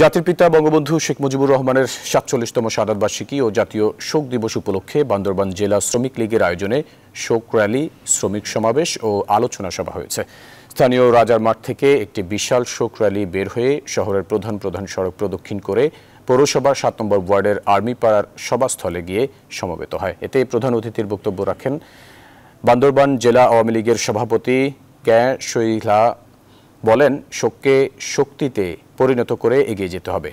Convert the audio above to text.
জাতির পিতা বঙ্গবন্ধু শেখ মুজিবুর রহমানের সাতচল্লিশতম সাদাতবার্ষিকী ও জাতীয় শোক দিবস উপলক্ষে বান্দরবান জেলা শ্রমিক লীগের আয়োজনে শোক র্যালি শ্রমিক সমাবেশ ও আলোচনা সভা হয়েছে স্থানীয় রাজার মাঠ থেকে একটি বিশাল শোক র্যালি বের হয়ে শহরের প্রধান প্রধান সড়ক প্রদক্ষিণ করে পৌরসভার সাত নম্বর ওয়ার্ডের আর্মি পাড়ার সভাস্থলে গিয়ে সমবেত হয় এতে প্রধান অতিথির বক্তব্য রাখেন বান্দরবান জেলা আওয়ামী লীগের সভাপতি ক্যা শৈলা বলেন শোককে শক্তিতে পরিণত করে এগিয়ে যেতে হবে